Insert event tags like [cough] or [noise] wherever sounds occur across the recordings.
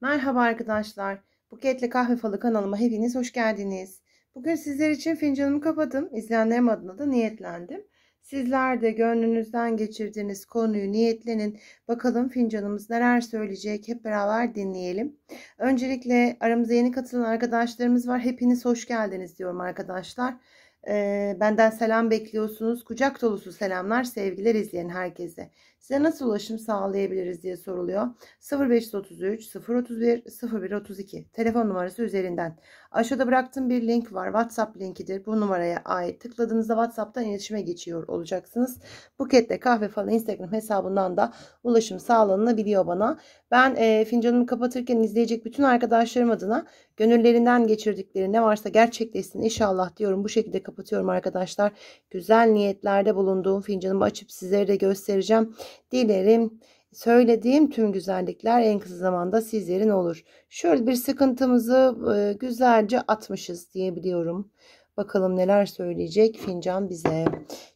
Merhaba arkadaşlar. Buketle Kahve Falı kanalıma hepiniz hoş geldiniz. Bugün sizler için fincanımı kapadım. İzleyenlerim adına da niyetlendim. Sizler de gönlünüzden geçirdiğiniz konuyu niyetlenin. Bakalım fincanımız neler söyleyecek hep beraber dinleyelim. Öncelikle aramıza yeni katılan arkadaşlarımız var. Hepiniz hoş geldiniz diyorum arkadaşlar. Ee, benden selam bekliyorsunuz. Kucak dolusu selamlar sevgiler izleyen herkese. Size nasıl ulaşım sağlayabiliriz diye soruluyor. 0533 031 0132 telefon numarası üzerinden. Aşağıda bıraktığım bir link var. WhatsApp linkidir. Bu numaraya ait. Tıkladığınızda WhatsApp'tan iletişime geçiyor olacaksınız. Buketle kahve falan Instagram hesabından da ulaşım sağlanabiliyor bana. Ben e, fincanımı kapatırken izleyecek bütün arkadaşlarım adına Gönüllerinden geçirdikleri ne varsa gerçekleşsin inşallah diyorum. Bu şekilde kapatıyorum arkadaşlar. Güzel niyetlerde bulunduğum fincanımı açıp sizlere de göstereceğim. Dilerim söylediğim tüm güzellikler en kısa zamanda sizlerin olur. Şöyle bir sıkıntımızı güzelce atmışız diyebiliyorum. Bakalım neler söyleyecek fincan bize.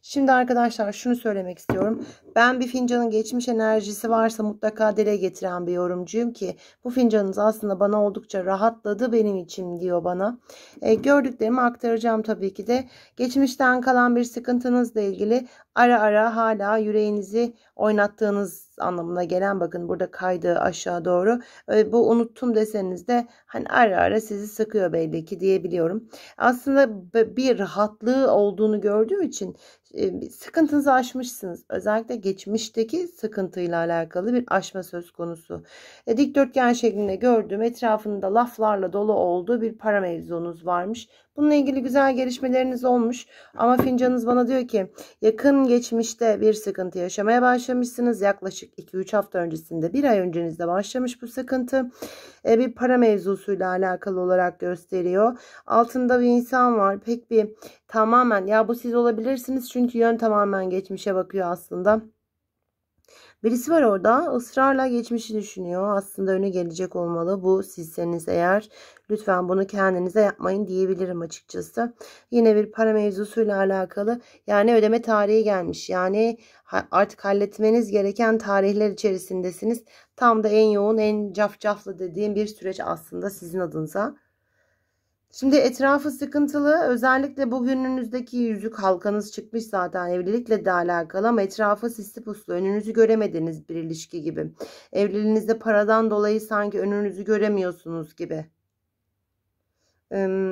Şimdi arkadaşlar şunu söylemek istiyorum. Ben bir fincanın geçmiş enerjisi varsa mutlaka dile getiren bir yorumcuyum ki bu fincanınız aslında bana oldukça rahatladı benim için diyor bana. E, gördüklerimi aktaracağım tabii ki de. Geçmişten kalan bir sıkıntınızla ilgili ara ara hala yüreğinizi oynattığınız anlamına gelen bakın burada kaydığı aşağı doğru. E, bu unuttum deseniz de hani ara ara sizi sıkıyor belli ki diyebiliyorum. Aslında bir rahatlığı olduğunu gördüğüm için e, sıkıntınızı aşmışsınız. Özellikle geçmişteki sıkıntıyla alakalı bir aşma söz konusu. E, dikdörtgen şeklinde gördüğüm etrafında laflarla dolu olduğu bir para mevzunuz varmış. Bununla ilgili güzel gelişmeleriniz olmuş ama fincanınız bana diyor ki yakın geçmişte bir sıkıntı yaşamaya başlamışsınız. Yaklaşık 2-3 hafta öncesinde bir ay öncenizde başlamış bu sıkıntı. E, bir para mevzusuyla alakalı olarak gösteriyor. Altında bir insan var pek bir tamamen ya bu siz olabilirsiniz çünkü yön tamamen geçmişe bakıyor aslında. Birisi var orada ısrarla geçmişi düşünüyor. Aslında öne gelecek olmalı bu sizseniz eğer. Lütfen bunu kendinize yapmayın diyebilirim açıkçası. Yine bir para mevzusuyla alakalı yani ödeme tarihi gelmiş. Yani artık halletmeniz gereken tarihler içerisindesiniz. Tam da en yoğun en cafcaflı dediğim bir süreç aslında sizin adınıza. Şimdi etrafı sıkıntılı. Özellikle bugününüzdeki yüzük halkanız çıkmış zaten evlilikle de alakalı ama etrafı sisli puslu. Önünüzü göremediğiniz bir ilişki gibi. Evliliğinizde paradan dolayı sanki önünüzü göremiyorsunuz gibi.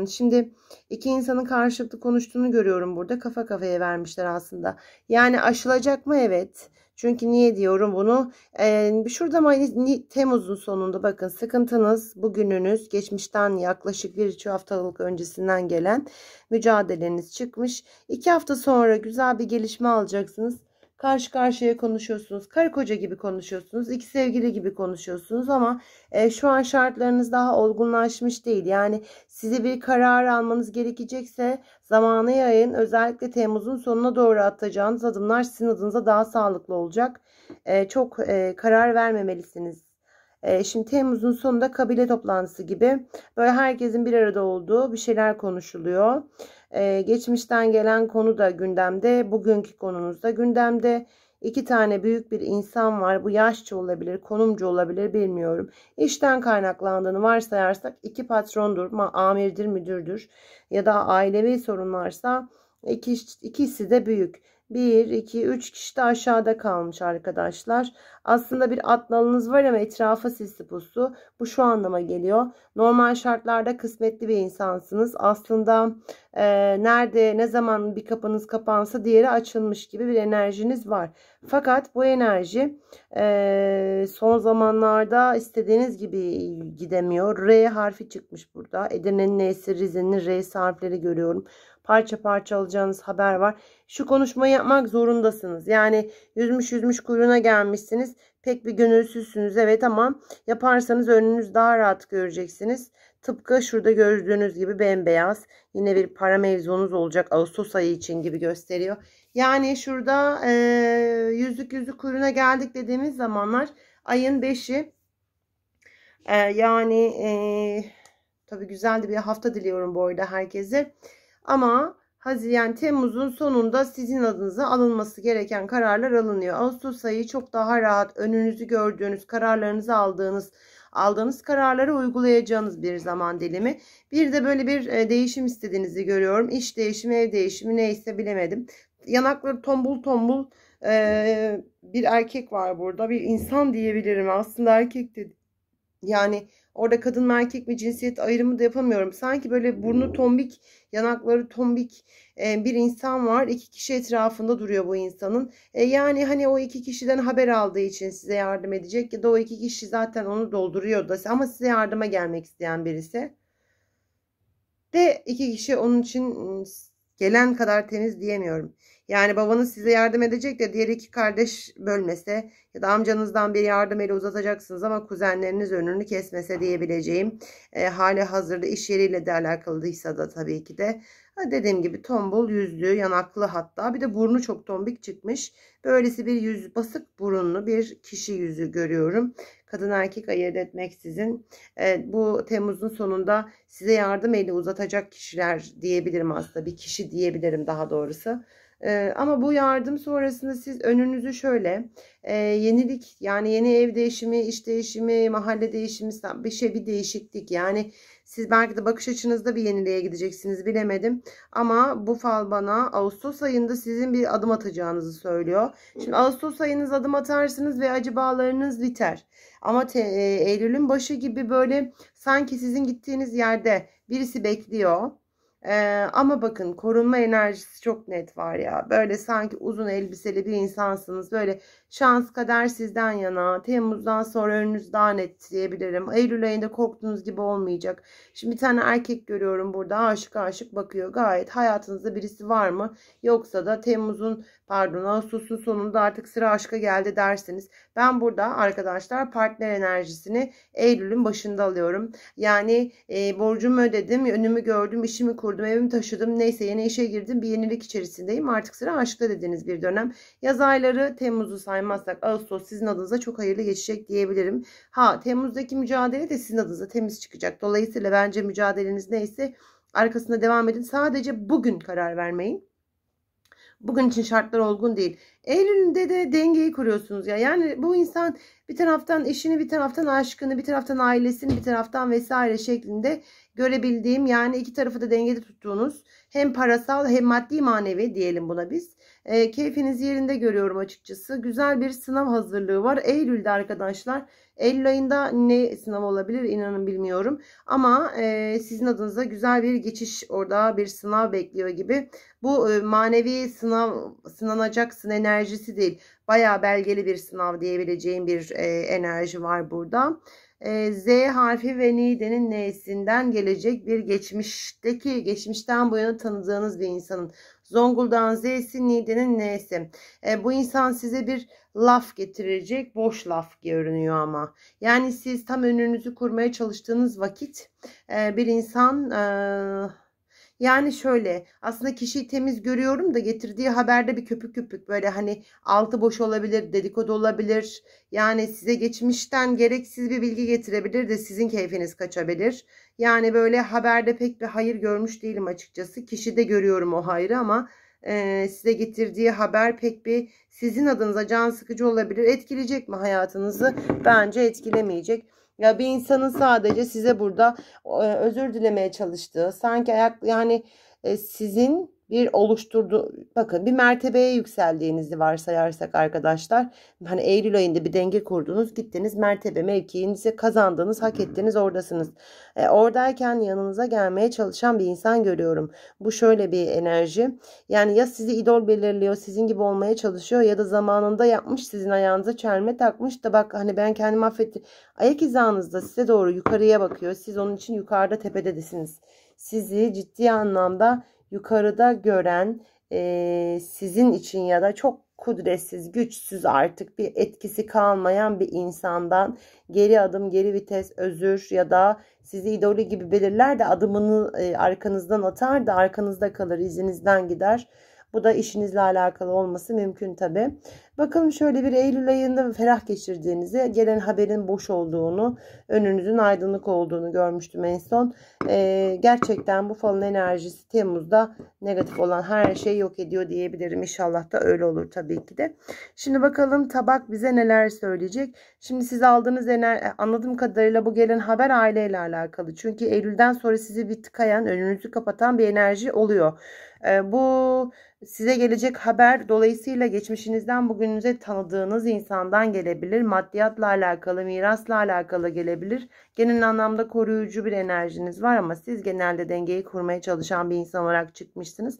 Şimdi iki insanın karşılıklı konuştuğunu görüyorum burada. Kafa kafaya vermişler aslında. Yani aşılacak mı? Evet. Çünkü niye diyorum bunu? Ee, şurada May hani Temmuz'un sonunda bakın sıkıntınız, bugününüz, geçmişten yaklaşık bir iki haftalık öncesinden gelen mücadeleniz çıkmış. İki hafta sonra güzel bir gelişme alacaksınız. Karşı karşıya konuşuyorsunuz. Karı koca gibi konuşuyorsunuz. iki sevgili gibi konuşuyorsunuz ama e, şu an şartlarınız daha olgunlaşmış değil. Yani sizi bir karar almanız gerekecekse zamanı yayın. Özellikle Temmuz'un sonuna doğru atacağınız adımlar sizin adınıza daha sağlıklı olacak. E, çok e, karar vermemelisiniz e, Şimdi Temmuz'un sonunda kabile toplantısı gibi böyle herkesin bir arada olduğu bir şeyler konuşuluyor. Ee, geçmişten gelen konu da gündemde. Bugünkü konunuz da gündemde. İki tane büyük bir insan var. Bu yaşça olabilir, konumcu olabilir bilmiyorum. İşten kaynaklandığını varsayarsak iki patrondur, amirdir, müdürdür ya da ailevi sorunlarsa iki, ikisi de büyük. 1, 2, 3 kişi de aşağıda kalmış arkadaşlar. Aslında bir atlalınız var ama etrafa sisli puslu. Bu şu anlama geliyor. Normal şartlarda kısmetli bir insansınız. Aslında e, nerede ne zaman bir kapınız kapansa diğeri açılmış gibi bir enerjiniz var. Fakat bu enerji e, son zamanlarda istediğiniz gibi gidemiyor. R harfi çıkmış burada. Edirne'nin N'si, Rize'nin R harfleri görüyorum parça parça alacağınız haber var. Şu konuşmayı yapmak zorundasınız. Yani yüzmüş yüzmüş kuyruğuna gelmişsiniz. Pek bir gönülsüzsünüz evet ama yaparsanız önünüz daha rahat göreceksiniz. Tıpkı şurada gördüğünüz gibi bembeyaz yine bir para mevzunuz olacak Ağustos ayı için gibi gösteriyor. Yani şurada e, yüzük yüzlük kuyruğuna geldik dediğimiz zamanlar ayın 5'i e, yani e, tabi güzel de bir hafta diliyorum bu arada herkese. Ama Haziran Temmuz'un sonunda sizin adınıza alınması gereken kararlar alınıyor. Ağustos ayı çok daha rahat önünüzü gördüğünüz kararlarınızı aldığınız aldığınız kararları uygulayacağınız bir zaman dilimi. Bir de böyle bir e, değişim istediğinizi görüyorum. İş değişimi, ev değişimi neyse bilemedim. Yanakları tombul tombul e, bir erkek var burada. Bir insan diyebilirim. Aslında erkek de yani Orada kadın erkek mi cinsiyet ayrımı da yapamıyorum. Sanki böyle burnu hmm. tombik, yanakları tombik e, bir insan var. İki kişi etrafında duruyor bu insanın. E, yani hani o iki kişiden haber aldığı için size yardım edecek ya da o iki kişi zaten onu dolduruyor da ama size yardıma gelmek isteyen birisi. De iki kişi onun için ıı, gelen kadar temiz diyemiyorum. Yani babanız size yardım edecek de diğer iki kardeş bölmese ya da amcanızdan bir yardım eli uzatacaksınız ama kuzenleriniz önünü kesmese diyebileceğim. E, hali hazırda iş yeriyle de alakalıysa da tabii ki de dediğim gibi tombul yüzlü yanaklı hatta bir de burnu çok tombik çıkmış. Böylesi bir yüz basık burunlu bir kişi yüzü görüyorum. Kadın erkek ayırt etmeksizin e, bu Temmuz'un sonunda size yardım eli uzatacak kişiler diyebilirim aslında bir kişi diyebilirim daha doğrusu. E, ama bu yardım sonrasında siz önünüzü şöyle e, yenilik yani yeni ev değişimi, iş değişimi, mahalle değişimi bir şey bir değişiklik yani siz belki de bakış açınızda bir yeniliğe gideceksiniz bilemedim. Ama bu fal bana Ağustos ayında sizin bir adım atacağınızı söylüyor. Şimdi Ağustos ayınız adım atarsınız ve acı bağlarınız biter. Ama te, e, Eylül'ün başı gibi böyle sanki sizin gittiğiniz yerde birisi bekliyor ee, ama bakın korunma enerjisi çok net var ya. Böyle sanki uzun elbiseli bir insansınız. Böyle şans kader sizden yana. Temmuz'dan sonra önünüz daha net diyebilirim. Eylül ayında korktuğunuz gibi olmayacak. Şimdi bir tane erkek görüyorum burada. Aşık aşık bakıyor. Gayet hayatınızda birisi var mı? Yoksa da Temmuz'un pardon Ağustos'un sonunda artık sıra aşka geldi dersiniz Ben burada arkadaşlar partner enerjisini Eylül'ün başında alıyorum. Yani e, borcumu ödedim, önümü gördüm, işimi kurdum kurdum, evimi taşıdım. Neyse yeni işe girdim. Bir yenilik içerisindeyim. Artık sıra aşkta dediğiniz bir dönem. Yaz ayları Temmuz'u saymazsak Ağustos sizin adınıza çok hayırlı geçecek diyebilirim. Ha Temmuz'daki mücadele de sizin adınıza temiz çıkacak. Dolayısıyla bence mücadeleniz neyse arkasında devam edin. Sadece bugün karar vermeyin. Bugün için şartlar olgun değil. Eylül'de de dengeyi kuruyorsunuz ya. Yani bu insan bir taraftan işini, bir taraftan aşkını, bir taraftan ailesini, bir taraftan vesaire şeklinde görebildiğim yani iki tarafı da dengede tuttuğunuz hem parasal hem maddi manevi diyelim buna biz. E, ee, keyfinizi yerinde görüyorum açıkçası. Güzel bir sınav hazırlığı var. Eylül'de arkadaşlar Eylül ayında ne sınav olabilir inanın bilmiyorum. Ama e, sizin adınıza güzel bir geçiş orada bir sınav bekliyor gibi. Bu e, manevi sınav sınanacaksın enerjisi değil. baya belgeli bir sınav diyebileceğim bir e, enerji var burada. E, Z harfi ve Nide'nin N'sinden gelecek bir geçmişteki geçmişten bu yana tanıdığınız bir insanın Zonguldak'ın Z'si, Niğde'nin N'si. E, bu insan size bir laf getirecek. Boş laf görünüyor ama. Yani siz tam önünüzü kurmaya çalıştığınız vakit e, bir insan... E, yani şöyle aslında kişiyi temiz görüyorum da getirdiği haberde bir köpük köpük böyle hani altı boş olabilir, dedikodu olabilir. Yani size geçmişten gereksiz bir bilgi getirebilir de sizin keyfiniz kaçabilir. Yani böyle haberde pek bir hayır görmüş değilim açıkçası. de görüyorum o hayrı ama e, size getirdiği haber pek bir sizin adınıza can sıkıcı olabilir. Etkileyecek mi hayatınızı? Bence etkilemeyecek. Ya bir insanın sadece size burada e, özür dilemeye çalıştığı, sanki ayak yani e, sizin bir oluşturdu bakın bir mertebeye yükseldiğinizi varsayarsak arkadaşlar hani Eylül ayında bir denge kurdunuz gittiniz mertebe mevkiinizi kazandınız hak ettiniz oradasınız e, oradayken yanınıza gelmeye çalışan bir insan görüyorum bu şöyle bir enerji yani ya sizi idol belirliyor sizin gibi olmaya çalışıyor ya da zamanında yapmış sizin ayağınıza çelme takmış da bak hani ben kendimi affettim ayak hizanızda size doğru yukarıya bakıyor siz onun için yukarıda tepededesiniz sizi ciddi anlamda yukarıda gören e, sizin için ya da çok kudretsiz, güçsüz artık bir etkisi kalmayan bir insandan geri adım, geri vites, özür ya da sizi idoli gibi belirler de adımını e, arkanızdan atar da arkanızda kalır, izinizden gider. Bu da işinizle alakalı olması mümkün tabi. Bakalım şöyle bir Eylül ayında ferah geçirdiğinizi, gelen haberin boş olduğunu, önünüzün aydınlık olduğunu görmüştüm en son. Ee, gerçekten bu falın enerjisi Temmuz'da negatif olan her şeyi yok ediyor diyebilirim. İnşallah da öyle olur tabii ki de. Şimdi bakalım tabak bize neler söyleyecek. Şimdi siz aldığınız enerji e, anladığım kadarıyla bu gelen haber aileyle alakalı. Çünkü Eylül'den sonra sizi bir tıkayan, önünüzü kapatan bir enerji oluyor. Bu size gelecek haber dolayısıyla geçmişinizden bugününüze tanıdığınız insandan gelebilir. Maddiyatla alakalı, mirasla alakalı gelebilir. Genel anlamda koruyucu bir enerjiniz var ama siz genelde dengeyi kurmaya çalışan bir insan olarak çıkmışsınız.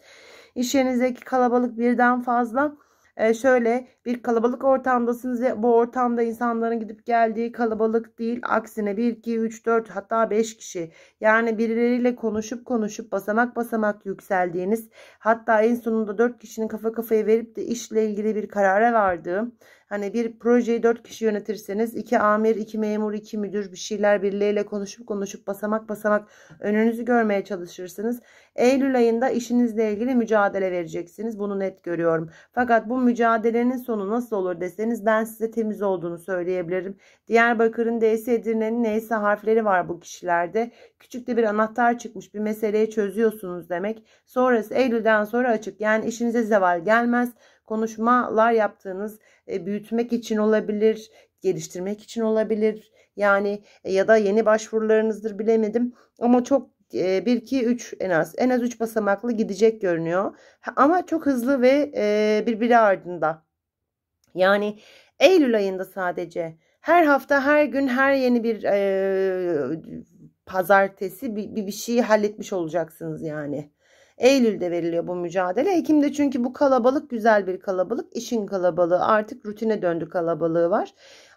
İş yerinizdeki kalabalık birden fazla e, şöyle bir kalabalık ortamdasınız ve bu ortamda insanların gidip geldiği kalabalık değil aksine 1 2 3 4 hatta 5 kişi yani birileriyle konuşup konuşup basamak basamak yükseldiğiniz hatta en sonunda 4 kişinin kafa kafaya verip de işle ilgili bir karara vardığım Hani bir projeyi 4 kişi yönetirseniz 2 amir, 2 memur, 2 müdür bir şeyler birileriyle konuşup konuşup basamak basamak önünüzü görmeye çalışırsınız. Eylül ayında işinizle ilgili mücadele vereceksiniz. Bunu net görüyorum. Fakat bu mücadelenin sonu nasıl olur deseniz ben size temiz olduğunu söyleyebilirim. Diyarbakır'ın D'si Edirne'nin neyse harfleri var bu kişilerde. Küçük de bir anahtar çıkmış bir meseleyi çözüyorsunuz demek. Sonrası Eylül'den sonra açık. Yani işinize zeval gelmez konuşmalar yaptığınız e, büyütmek için olabilir, geliştirmek için olabilir. Yani e, ya da yeni başvurularınızdır bilemedim. Ama çok 1 2 3 en az en az 3 basamaklı gidecek görünüyor. Ama çok hızlı ve e, birbiri ardında. Yani Eylül ayında sadece her hafta her gün her yeni bir e, pazartesi bir, bir şeyi halletmiş olacaksınız yani. Eylül'de veriliyor bu mücadele. Ekim'de çünkü bu kalabalık güzel bir kalabalık. işin kalabalığı artık rutine döndü kalabalığı var.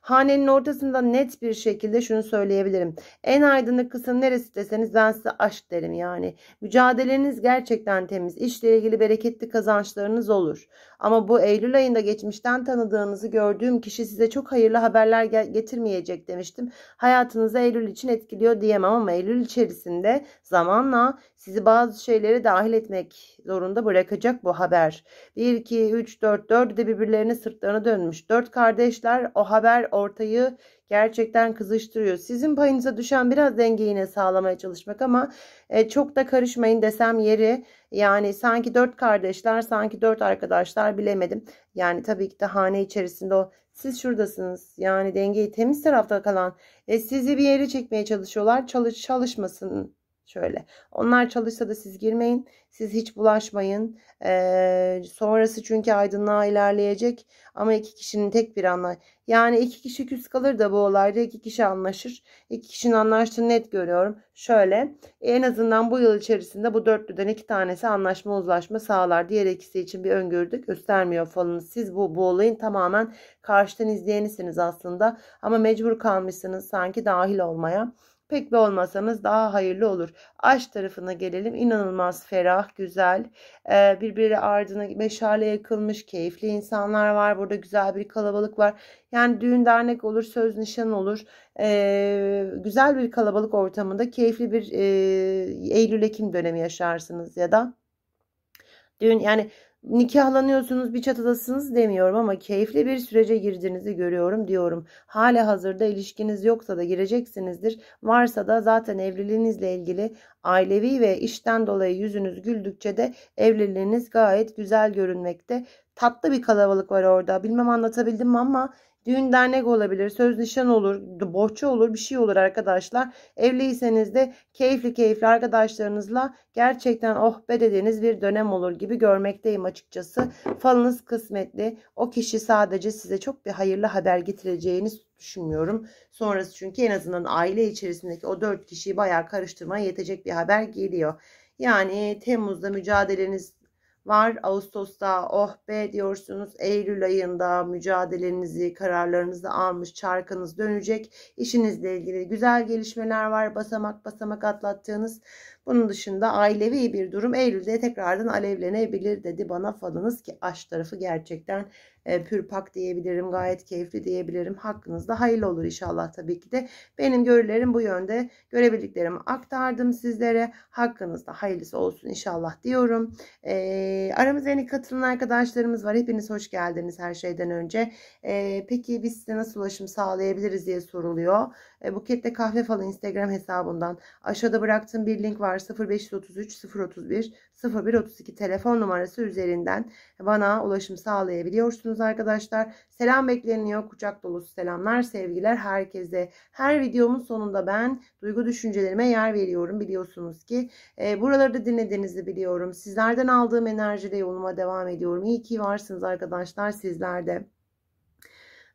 Hanenin ortasında net bir şekilde şunu söyleyebilirim. En aydınlık kısım neresi deseniz ben size aşk derim yani. Mücadeleniz gerçekten temiz. İşle ilgili bereketli kazançlarınız olur. Ama bu Eylül ayında geçmişten tanıdığınızı gördüğüm kişi size çok hayırlı haberler getirmeyecek demiştim. Hayatınızı Eylül için etkiliyor diyemem ama Eylül içerisinde zamanla sizi bazı şeylere dahil etmek zorunda bırakacak bu haber. 1, 2, 3, 4, 4 de birbirlerine sırtlarını dönmüş. 4 kardeşler o haber ortayı gerçekten kızıştırıyor. Sizin payınıza düşen biraz dengeyi yine sağlamaya çalışmak ama e, çok da karışmayın desem yeri. Yani sanki dört kardeşler, sanki dört arkadaşlar bilemedim. Yani tabii ki de hane içerisinde o siz şuradasınız. Yani dengeyi temiz tarafta kalan e, sizi bir yere çekmeye çalışıyorlar. Çalış çalışmasın Şöyle. Onlar çalışsa da siz girmeyin. Siz hiç bulaşmayın. Ee, sonrası çünkü aydınlığa ilerleyecek. Ama iki kişinin tek bir anla. Yani iki kişi küs kalır da bu olayda iki kişi anlaşır. İki kişinin anlaştığını net görüyorum. Şöyle. En azından bu yıl içerisinde bu dörtlüden iki tanesi anlaşma uzlaşma sağlar. Diğer ikisi için bir öngörü göstermiyor falan. Siz bu, bu olayın tamamen karşıdan izleyenisiniz aslında. Ama mecbur kalmışsınız sanki dahil olmaya pek bir olmasanız daha hayırlı olur. Aşk tarafına gelelim. İnanılmaz ferah, güzel, e, birbiri ardına meşale yakılmış, keyifli insanlar var. Burada güzel bir kalabalık var. Yani düğün dernek olur, söz nişan olur. E, güzel bir kalabalık ortamında keyifli bir e, Eylül-Ekim dönemi yaşarsınız ya da düğün yani nikahlanıyorsunuz bir çatıdasınız demiyorum ama keyifli bir sürece girdiğinizi görüyorum diyorum. Hala hazırda ilişkiniz yoksa da gireceksinizdir. Varsa da zaten evliliğinizle ilgili ailevi ve işten dolayı yüzünüz güldükçe de evliliğiniz gayet güzel görünmekte. Tatlı bir kalabalık var orada. Bilmem anlatabildim mi ama Düğün dernek olabilir, söz nişan olur, bohça olur, bir şey olur arkadaşlar. Evliyseniz de keyifli keyifli arkadaşlarınızla gerçekten oh be dediğiniz bir dönem olur gibi görmekteyim açıkçası. Falınız kısmetli. O kişi sadece size çok bir hayırlı haber getireceğini düşünmüyorum. Sonrası çünkü en azından aile içerisindeki o dört kişiyi bayağı karıştırmaya yetecek bir haber geliyor. Yani Temmuz'da mücadeleniz var. Ağustos'ta oh be diyorsunuz. Eylül ayında mücadelenizi, kararlarınızı almış çarkınız dönecek. İşinizle ilgili güzel gelişmeler var. Basamak basamak atlattığınız. Bunun dışında ailevi bir durum Eylül'de tekrardan alevlenebilir dedi bana falınız ki aş tarafı gerçekten pürpak diyebilirim. Gayet keyifli diyebilirim. Hakkınızda hayırlı olur inşallah tabii ki de. Benim görülerim bu yönde. Görebildiklerimi aktardım sizlere. Hakkınızda hayırlısı olsun inşallah diyorum. E, aramıza yeni katılan arkadaşlarımız var. Hepiniz hoş geldiniz her şeyden önce. E, peki biz size nasıl ulaşım sağlayabiliriz diye soruluyor. E, Buket'te kahve falan Instagram hesabından aşağıda bıraktığım bir link var. 0533 031 0132 telefon numarası üzerinden bana ulaşım sağlayabiliyorsunuz ediyoruz arkadaşlar. Selam bekleniyor. Kucak dolusu selamlar, sevgiler herkese. Her videomun sonunda ben duygu düşüncelerime yer veriyorum. Biliyorsunuz ki e, buraları da dinlediğinizi biliyorum. Sizlerden aldığım enerjiyle yoluma devam ediyorum. İyi ki varsınız arkadaşlar sizlerde.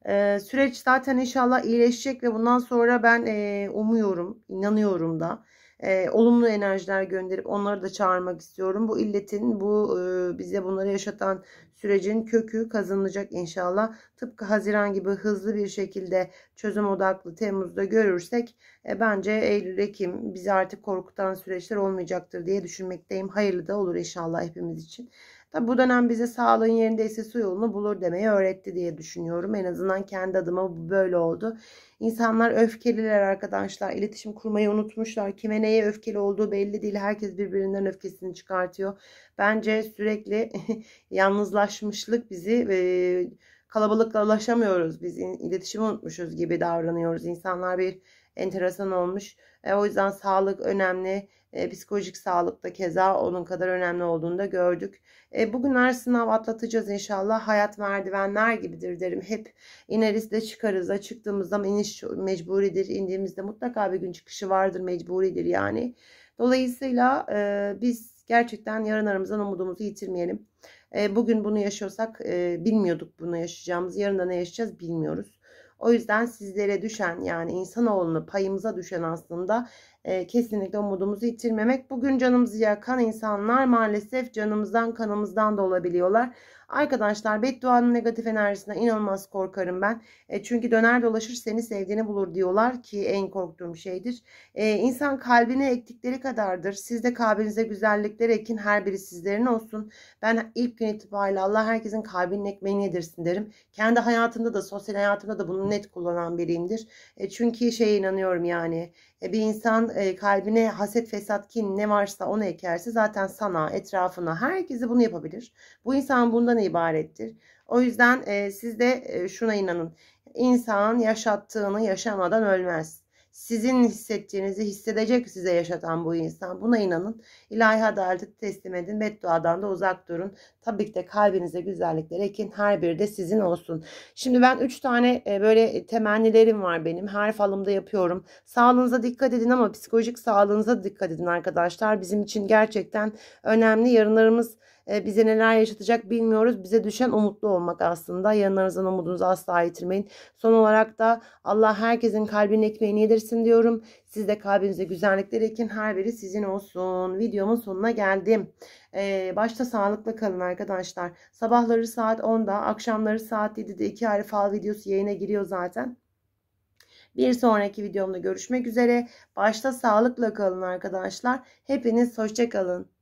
Ee, süreç zaten inşallah iyileşecek ve bundan sonra ben e, umuyorum, inanıyorum da e, olumlu enerjiler gönderip onları da çağırmak istiyorum. Bu illetin, bu e, bize bunları yaşatan Sürecin kökü kazınacak inşallah. Tıpkı Haziran gibi hızlı bir şekilde çözüm odaklı Temmuz'da görürsek e, bence Eylül-Ekim bizi artık korkutan süreçler olmayacaktır diye düşünmekteyim. Hayırlı da olur inşallah hepimiz için. Tabi bu dönem bize sağlığın yerindeyse su yolunu bulur demeyi öğretti diye düşünüyorum. En azından kendi adıma bu böyle oldu. İnsanlar öfkeliler arkadaşlar. İletişim kurmayı unutmuşlar. Kime neye öfkeli olduğu belli değil. Herkes birbirinden öfkesini çıkartıyor. Bence sürekli [laughs] yalnızlaşmışlık bizi e, kalabalıkla Biz iletişimi unutmuşuz gibi davranıyoruz. İnsanlar bir enteresan olmuş. E, o yüzden sağlık önemli e, psikolojik sağlıkta keza onun kadar önemli olduğunu da gördük. E, bugünler sınav atlatacağız inşallah. Hayat merdivenler gibidir derim. Hep ineriz de çıkarız çıktığımızda iniş mecburidir. İndiğimizde mutlaka bir gün çıkışı vardır mecburidir yani. Dolayısıyla e, biz gerçekten yarın aramızdan umudumuzu yitirmeyelim. E, bugün bunu yaşıyorsak e, bilmiyorduk bunu yaşayacağımız. Yarın da ne yaşayacağız bilmiyoruz. O yüzden sizlere düşen yani insanoğlunu payımıza düşen aslında e, kesinlikle umudumuzu yitirmemek. Bugün canımızı yakan insanlar maalesef canımızdan kanımızdan da olabiliyorlar. Arkadaşlar bedduanın negatif enerjisine inanılmaz korkarım ben. E, çünkü döner dolaşır seni sevdiğini bulur diyorlar ki en korktuğum şeydir. E, insan kalbine ektikleri kadardır. Siz de kalbinize güzellikler ekin her biri sizlerin olsun. Ben ilk gün itibariyle Allah herkesin kalbinin ekmeğini yedirsin derim. Kendi hayatımda da sosyal hayatımda da bunu net kullanan biriyimdir. E, çünkü şeye inanıyorum yani e, bir insan e, kalbine haset, fesat, kin ne varsa onu ekerse zaten sana, etrafına, herkese bunu yapabilir. Bu insan bundan ibarettir. O yüzden e, siz de e, şuna inanın. İnsan yaşattığını yaşamadan ölmez. Sizin hissettiğinizi hissedecek size yaşatan bu insan. Buna inanın. İlahi adaleti teslim edin. Bedduadan da uzak durun. Tabii ki de kalbinize güzellikler ekin. Her biri de sizin olsun. Şimdi ben 3 tane e, böyle e, temennilerim var benim. Her falımda yapıyorum. Sağlığınıza dikkat edin ama psikolojik sağlığınıza dikkat edin arkadaşlar. Bizim için gerçekten önemli. Yarınlarımız e, bize neler yaşatacak bilmiyoruz. Bize düşen umutlu olmak aslında. Yanlarınızdan umudunuzu asla yitirmeyin. Son olarak da Allah herkesin kalbinin ekmeğini yedirsin diyorum. Siz de kalbinize güzellikler ekin. Her biri sizin olsun. Videomun sonuna geldim. Ee, başta sağlıklı kalın arkadaşlar. Sabahları saat 10'da, akşamları saat 7'de iki ayrı fal videosu yayına giriyor zaten. Bir sonraki videomda görüşmek üzere. Başta sağlıkla kalın arkadaşlar. Hepiniz hoşça kalın.